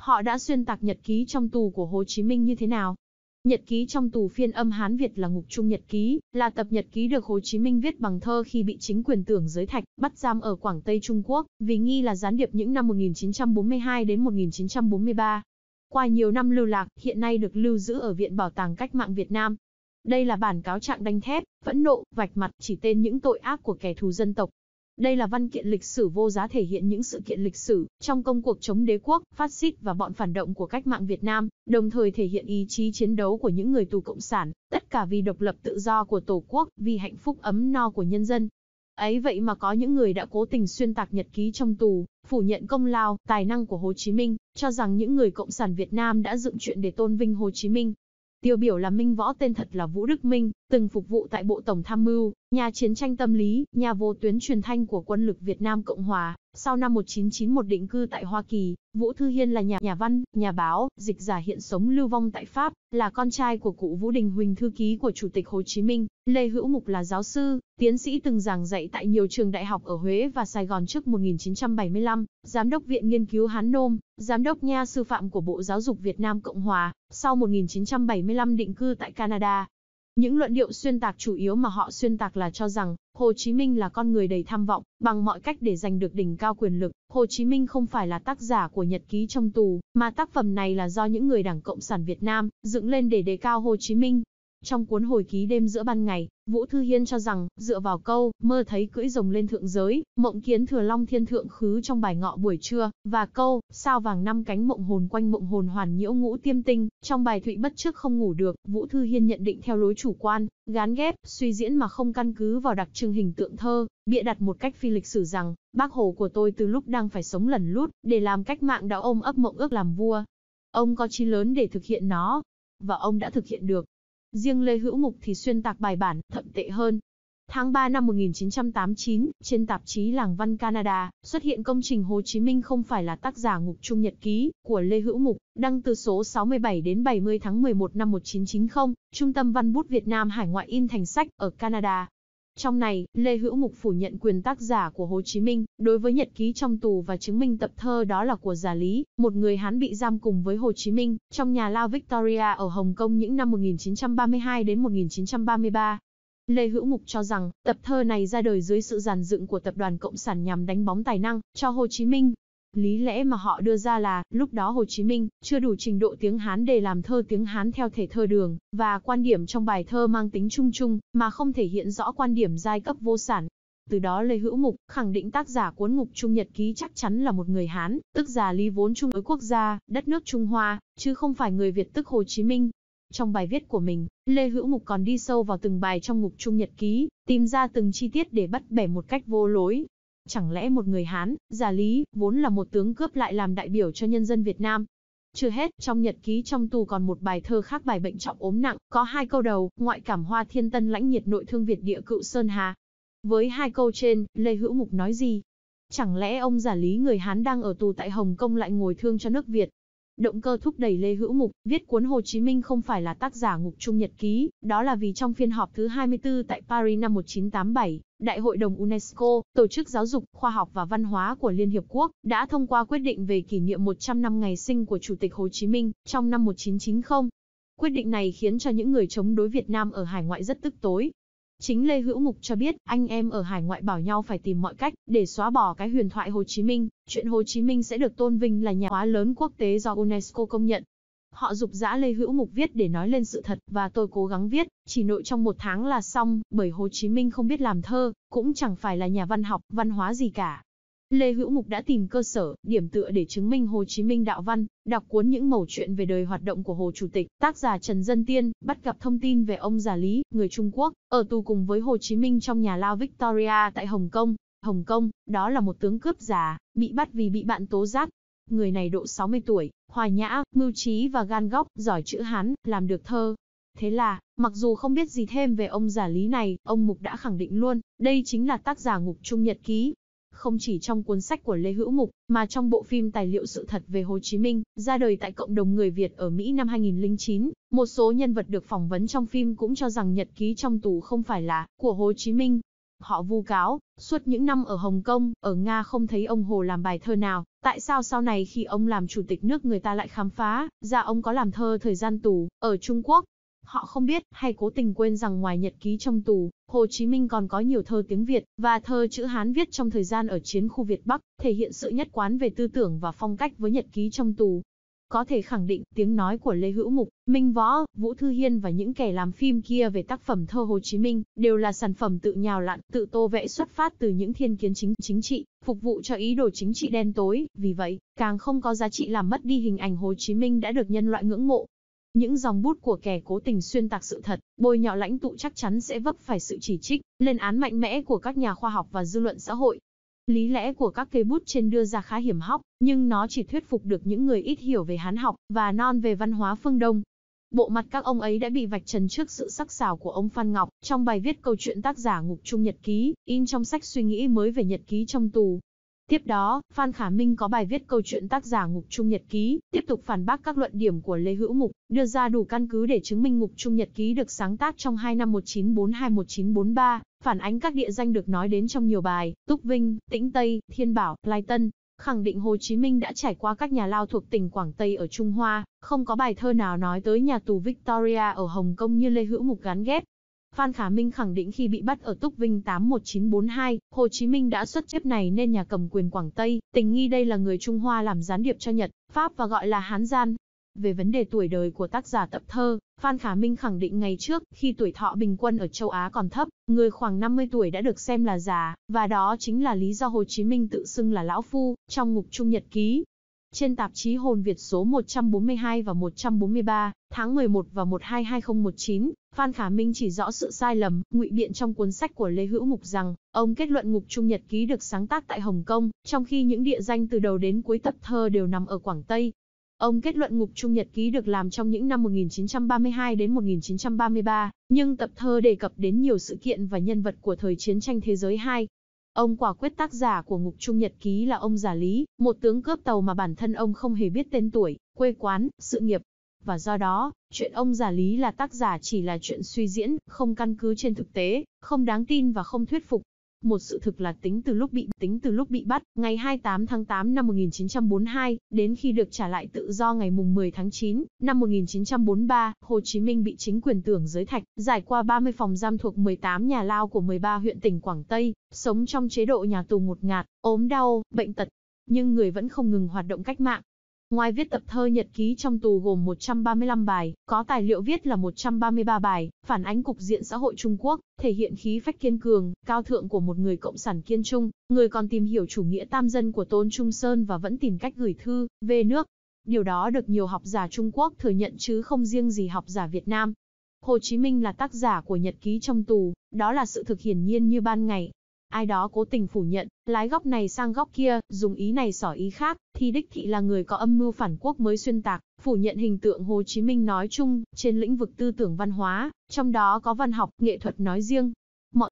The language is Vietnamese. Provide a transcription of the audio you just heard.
Họ đã xuyên tạc nhật ký trong tù của Hồ Chí Minh như thế nào? Nhật ký trong tù phiên âm Hán Việt là ngục trung nhật ký, là tập nhật ký được Hồ Chí Minh viết bằng thơ khi bị chính quyền tưởng giới thạch bắt giam ở Quảng Tây Trung Quốc, vì nghi là gián điệp những năm 1942 đến 1943. Qua nhiều năm lưu lạc, hiện nay được lưu giữ ở Viện Bảo tàng Cách mạng Việt Nam. Đây là bản cáo trạng đanh thép, phẫn nộ, vạch mặt chỉ tên những tội ác của kẻ thù dân tộc, đây là văn kiện lịch sử vô giá thể hiện những sự kiện lịch sử trong công cuộc chống đế quốc, phát xít và bọn phản động của cách mạng Việt Nam, đồng thời thể hiện ý chí chiến đấu của những người tù cộng sản, tất cả vì độc lập tự do của Tổ quốc, vì hạnh phúc ấm no của nhân dân. Ấy vậy mà có những người đã cố tình xuyên tạc nhật ký trong tù, phủ nhận công lao, tài năng của Hồ Chí Minh, cho rằng những người cộng sản Việt Nam đã dựng chuyện để tôn vinh Hồ Chí Minh, Tiêu biểu là Minh Võ tên thật là Vũ Đức Minh, từng phục vụ tại Bộ Tổng Tham mưu, nhà chiến tranh tâm lý, nhà vô tuyến truyền thanh của quân lực Việt Nam Cộng Hòa. Sau năm 1991 định cư tại Hoa Kỳ, Vũ Thư Hiên là nhà nhà văn, nhà báo, dịch giả hiện sống lưu vong tại Pháp, là con trai của cụ Vũ Đình Huỳnh thư ký của Chủ tịch Hồ Chí Minh, Lê Hữu Mục là giáo sư, tiến sĩ từng giảng dạy tại nhiều trường đại học ở Huế và Sài Gòn trước 1975, giám đốc Viện Nghiên cứu Hán Nôm, giám đốc nha sư phạm của Bộ Giáo dục Việt Nam Cộng Hòa, sau 1975 định cư tại Canada, những luận điệu xuyên tạc chủ yếu mà họ xuyên tạc là cho rằng, Hồ Chí Minh là con người đầy tham vọng, bằng mọi cách để giành được đỉnh cao quyền lực, Hồ Chí Minh không phải là tác giả của nhật ký trong tù, mà tác phẩm này là do những người Đảng Cộng sản Việt Nam dựng lên để đề cao Hồ Chí Minh. Trong cuốn hồi ký đêm giữa ban ngày, Vũ Thư Hiên cho rằng, dựa vào câu, mơ thấy cưỡi rồng lên thượng giới, mộng kiến thừa long thiên thượng khứ trong bài ngọ buổi trưa, và câu, sao vàng năm cánh mộng hồn quanh mộng hồn hoàn nhiễu ngũ tiêm tinh, trong bài thụy bất trước không ngủ được, Vũ Thư Hiên nhận định theo lối chủ quan, gán ghép, suy diễn mà không căn cứ vào đặc trưng hình tượng thơ, bịa đặt một cách phi lịch sử rằng, bác hồ của tôi từ lúc đang phải sống lần lút, để làm cách mạng đã ôm ấp mộng ước làm vua. Ông có chi lớn để thực hiện nó, và ông đã thực hiện được. Riêng Lê Hữu Mục thì xuyên tạc bài bản, thậm tệ hơn. Tháng 3 năm 1989, trên tạp chí Làng Văn Canada, xuất hiện công trình Hồ Chí Minh không phải là tác giả Ngục Trung Nhật Ký của Lê Hữu Mục, đăng từ số 67 đến 70 tháng 11 năm 1990, Trung tâm Văn bút Việt Nam Hải ngoại in thành sách ở Canada, trong này, Lê Hữu Mục phủ nhận quyền tác giả của Hồ Chí Minh, đối với nhật ký trong tù và chứng minh tập thơ đó là của giả lý, một người Hán bị giam cùng với Hồ Chí Minh, trong nhà lao Victoria ở Hồng Kông những năm 1932 đến 1933. Lê Hữu Mục cho rằng, tập thơ này ra đời dưới sự giàn dựng của Tập đoàn Cộng sản nhằm đánh bóng tài năng, cho Hồ Chí Minh, Lý lẽ mà họ đưa ra là, lúc đó Hồ Chí Minh chưa đủ trình độ tiếng Hán để làm thơ tiếng Hán theo thể thơ đường, và quan điểm trong bài thơ mang tính chung chung, mà không thể hiện rõ quan điểm giai cấp vô sản. Từ đó Lê Hữu Mục khẳng định tác giả cuốn Ngục Trung Nhật Ký chắc chắn là một người Hán, tức giả Lý vốn chung với quốc gia, đất nước Trung Hoa, chứ không phải người Việt tức Hồ Chí Minh. Trong bài viết của mình, Lê Hữu Mục còn đi sâu vào từng bài trong Ngục Trung Nhật Ký, tìm ra từng chi tiết để bắt bẻ một cách vô lối, Chẳng lẽ một người Hán, giả lý, vốn là một tướng cướp lại làm đại biểu cho nhân dân Việt Nam? Chưa hết, trong nhật ký trong tù còn một bài thơ khác bài bệnh trọng ốm nặng, có hai câu đầu, ngoại cảm hoa thiên tân lãnh nhiệt nội thương Việt địa cựu Sơn Hà. Với hai câu trên, Lê Hữu Mục nói gì? Chẳng lẽ ông giả lý người Hán đang ở tù tại Hồng Kông lại ngồi thương cho nước Việt? Động cơ thúc đẩy Lê Hữu Mục, viết cuốn Hồ Chí Minh không phải là tác giả Ngục Trung Nhật Ký, đó là vì trong phiên họp thứ 24 tại Paris năm 1987, Đại hội đồng UNESCO, Tổ chức Giáo dục, Khoa học và Văn hóa của Liên Hiệp Quốc, đã thông qua quyết định về kỷ niệm 100 năm ngày sinh của Chủ tịch Hồ Chí Minh, trong năm 1990. Quyết định này khiến cho những người chống đối Việt Nam ở hải ngoại rất tức tối, Chính Lê Hữu Mục cho biết, anh em ở hải ngoại bảo nhau phải tìm mọi cách để xóa bỏ cái huyền thoại Hồ Chí Minh, chuyện Hồ Chí Minh sẽ được tôn vinh là nhà hóa lớn quốc tế do UNESCO công nhận. Họ dục dã Lê Hữu Mục viết để nói lên sự thật và tôi cố gắng viết, chỉ nội trong một tháng là xong, bởi Hồ Chí Minh không biết làm thơ, cũng chẳng phải là nhà văn học, văn hóa gì cả. Lê Hữu Mục đã tìm cơ sở, điểm tựa để chứng minh Hồ Chí Minh đạo văn, đọc cuốn những mẩu chuyện về đời hoạt động của Hồ Chủ tịch, tác giả Trần Dân Tiên, bắt gặp thông tin về ông Già Lý, người Trung Quốc, ở tù cùng với Hồ Chí Minh trong nhà lao Victoria tại Hồng Kông. Hồng Kông, đó là một tướng cướp già, bị bắt vì bị bạn tố giác. Người này độ 60 tuổi, hòa nhã, mưu trí và gan góc, giỏi chữ Hán, làm được thơ, Thế là, mặc dù không biết gì thêm về ông giả lý này, ông Mục đã khẳng định luôn, đây chính là tác giả Ngục Trung Nhật Ký, không chỉ trong cuốn sách của Lê Hữu Mục, mà trong bộ phim tài liệu sự thật về Hồ Chí Minh, ra đời tại cộng đồng người Việt ở Mỹ năm 2009, một số nhân vật được phỏng vấn trong phim cũng cho rằng nhật ký trong tù không phải là của Hồ Chí Minh. Họ vu cáo, suốt những năm ở Hồng Kông, ở Nga không thấy ông Hồ làm bài thơ nào, tại sao sau này khi ông làm chủ tịch nước người ta lại khám phá, ra ông có làm thơ thời gian tù, ở Trung Quốc, Họ không biết, hay cố tình quên rằng ngoài nhật ký trong tù, Hồ Chí Minh còn có nhiều thơ tiếng Việt, và thơ chữ Hán viết trong thời gian ở chiến khu Việt Bắc, thể hiện sự nhất quán về tư tưởng và phong cách với nhật ký trong tù. Có thể khẳng định, tiếng nói của Lê Hữu Mục, Minh Võ, Vũ Thư Hiên và những kẻ làm phim kia về tác phẩm thơ Hồ Chí Minh, đều là sản phẩm tự nhào lặn, tự tô vẽ xuất phát từ những thiên kiến chính chính trị, phục vụ cho ý đồ chính trị đen tối, vì vậy, càng không có giá trị làm mất đi hình ảnh Hồ Chí Minh đã được nhân loại ngưỡng mộ, những dòng bút của kẻ cố tình xuyên tạc sự thật, bôi nhọ lãnh tụ chắc chắn sẽ vấp phải sự chỉ trích, lên án mạnh mẽ của các nhà khoa học và dư luận xã hội. Lý lẽ của các cây bút trên đưa ra khá hiểm hóc, nhưng nó chỉ thuyết phục được những người ít hiểu về hán học và non về văn hóa phương Đông. Bộ mặt các ông ấy đã bị vạch trần trước sự sắc sảo của ông Phan Ngọc trong bài viết câu chuyện tác giả Ngục Trung Nhật Ký, in trong sách suy nghĩ mới về Nhật Ký trong tù. Tiếp đó, Phan Khả Minh có bài viết câu chuyện tác giả Ngục Trung Nhật Ký, tiếp tục phản bác các luận điểm của Lê Hữu Mục, đưa ra đủ căn cứ để chứng minh Ngục Trung Nhật Ký được sáng tác trong hai năm 1942-1943, phản ánh các địa danh được nói đến trong nhiều bài, Túc Vinh, Tĩnh Tây, Thiên Bảo, Lai Tân, khẳng định Hồ Chí Minh đã trải qua các nhà lao thuộc tỉnh Quảng Tây ở Trung Hoa, không có bài thơ nào nói tới nhà tù Victoria ở Hồng Kông như Lê Hữu Mục gán ghép, Phan Khả Minh khẳng định khi bị bắt ở Túc Vinh 81942, Hồ Chí Minh đã xuất chép này nên nhà cầm quyền Quảng Tây, tình nghi đây là người Trung Hoa làm gián điệp cho Nhật, Pháp và gọi là Hán Gian. Về vấn đề tuổi đời của tác giả tập thơ, Phan Khả Minh khẳng định ngày trước, khi tuổi thọ bình quân ở châu Á còn thấp, người khoảng 50 tuổi đã được xem là già, và đó chính là lý do Hồ Chí Minh tự xưng là Lão Phu, trong ngục Trung Nhật Ký. Trên tạp chí Hồn Việt số 142 và 143, tháng 11 và 12-2019, Phan Khả Minh chỉ rõ sự sai lầm, ngụy biện trong cuốn sách của Lê Hữu Mục rằng, ông kết luận Ngục Trung Nhật ký được sáng tác tại Hồng Kông, trong khi những địa danh từ đầu đến cuối tập thơ đều nằm ở Quảng Tây. Ông kết luận Ngục Trung Nhật ký được làm trong những năm 1932 đến 1933, nhưng tập thơ đề cập đến nhiều sự kiện và nhân vật của thời chiến tranh thế giới II, Ông quả quyết tác giả của Ngục Trung Nhật Ký là ông Giả Lý, một tướng cướp tàu mà bản thân ông không hề biết tên tuổi, quê quán, sự nghiệp. Và do đó, chuyện ông Giả Lý là tác giả chỉ là chuyện suy diễn, không căn cứ trên thực tế, không đáng tin và không thuyết phục. Một sự thực là tính từ lúc bị tính từ lúc bị bắt, ngày 28 tháng 8 năm 1942, đến khi được trả lại tự do ngày mùng 10 tháng 9 năm 1943, Hồ Chí Minh bị chính quyền tưởng giới thạch, giải qua 30 phòng giam thuộc 18 nhà lao của 13 huyện tỉnh Quảng Tây, sống trong chế độ nhà tù ngột ngạt, ốm đau, bệnh tật, nhưng người vẫn không ngừng hoạt động cách mạng, Ngoài viết tập thơ nhật ký trong tù gồm 135 bài, có tài liệu viết là 133 bài, phản ánh cục diện xã hội Trung Quốc, thể hiện khí phách kiên cường, cao thượng của một người cộng sản kiên trung, người còn tìm hiểu chủ nghĩa tam dân của Tôn Trung Sơn và vẫn tìm cách gửi thư về nước. Điều đó được nhiều học giả Trung Quốc thừa nhận chứ không riêng gì học giả Việt Nam. Hồ Chí Minh là tác giả của nhật ký trong tù, đó là sự thực hiển nhiên như ban ngày, Ai đó cố tình phủ nhận, lái góc này sang góc kia, dùng ý này xỏ ý khác, thì đích thị là người có âm mưu phản quốc mới xuyên tạc, phủ nhận hình tượng Hồ Chí Minh nói chung, trên lĩnh vực tư tưởng văn hóa, trong đó có văn học, nghệ thuật nói riêng.